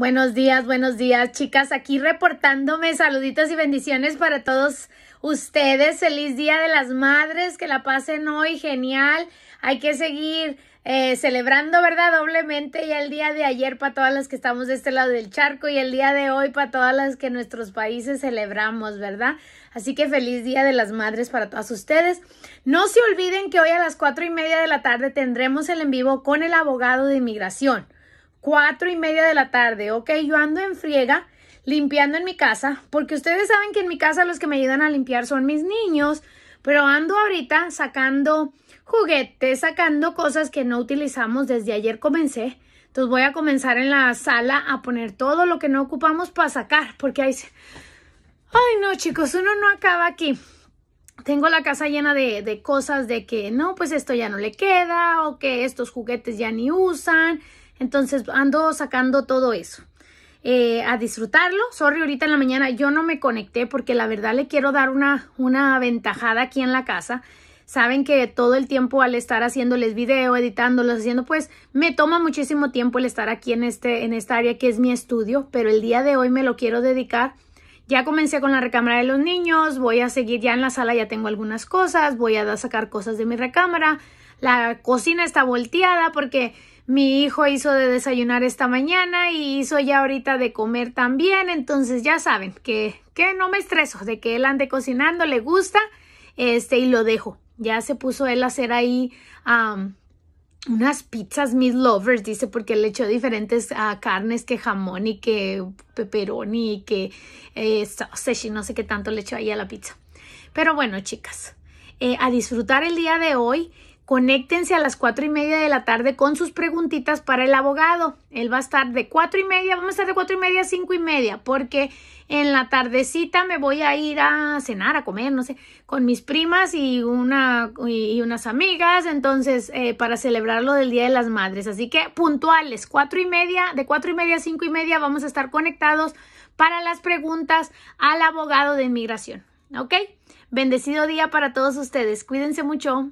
Buenos días, buenos días, chicas. Aquí reportándome saluditos y bendiciones para todos ustedes. Feliz Día de las Madres, que la pasen hoy genial. Hay que seguir eh, celebrando, ¿verdad? Doblemente ya el día de ayer para todas las que estamos de este lado del charco y el día de hoy para todas las que en nuestros países celebramos, ¿verdad? Así que feliz Día de las Madres para todas ustedes. No se olviden que hoy a las cuatro y media de la tarde tendremos el en vivo con el abogado de inmigración cuatro y media de la tarde, ok, yo ando en friega limpiando en mi casa, porque ustedes saben que en mi casa los que me ayudan a limpiar son mis niños, pero ando ahorita sacando juguetes, sacando cosas que no utilizamos desde ayer comencé. Entonces voy a comenzar en la sala a poner todo lo que no ocupamos para sacar, porque ahí... Ay, no, chicos, uno no acaba aquí. Tengo la casa llena de, de cosas de que no, pues esto ya no le queda, o que estos juguetes ya ni usan, entonces ando sacando todo eso. Eh, a disfrutarlo. Sorry, ahorita en la mañana yo no me conecté porque la verdad le quiero dar una, una aventajada aquí en la casa. Saben que todo el tiempo al estar haciéndoles video, editándolos, haciendo, pues me toma muchísimo tiempo el estar aquí en, este, en esta área que es mi estudio, pero el día de hoy me lo quiero dedicar. Ya comencé con la recámara de los niños, voy a seguir ya en la sala, ya tengo algunas cosas, voy a sacar cosas de mi recámara, la cocina está volteada porque mi hijo hizo de desayunar esta mañana y hizo ya ahorita de comer también. Entonces ya saben que, que no me estreso de que él ande cocinando, le gusta, este, y lo dejo. Ya se puso él a hacer ahí unas pizzas Meat Lovers, dice, porque le echó diferentes ah, carnes que jamón y que pepperoni y que eh, no sé qué tanto le echó ahí a la pizza. Pero bueno, chicas, eh, a disfrutar el día de hoy conéctense a las cuatro y media de la tarde con sus preguntitas para el abogado. Él va a estar de cuatro y media, vamos a estar de cuatro y media a cinco y media, porque en la tardecita me voy a ir a cenar, a comer, no sé, con mis primas y, unas amigas, entonces, eh, para celebrar lo del Día de las Madres. Así que puntuales, cuatro y media, de cuatro y media a cinco y media vamos a estar conectados para las preguntas al abogado de inmigración. ¿Ok? Bendecido día para todos ustedes. Cuídense mucho.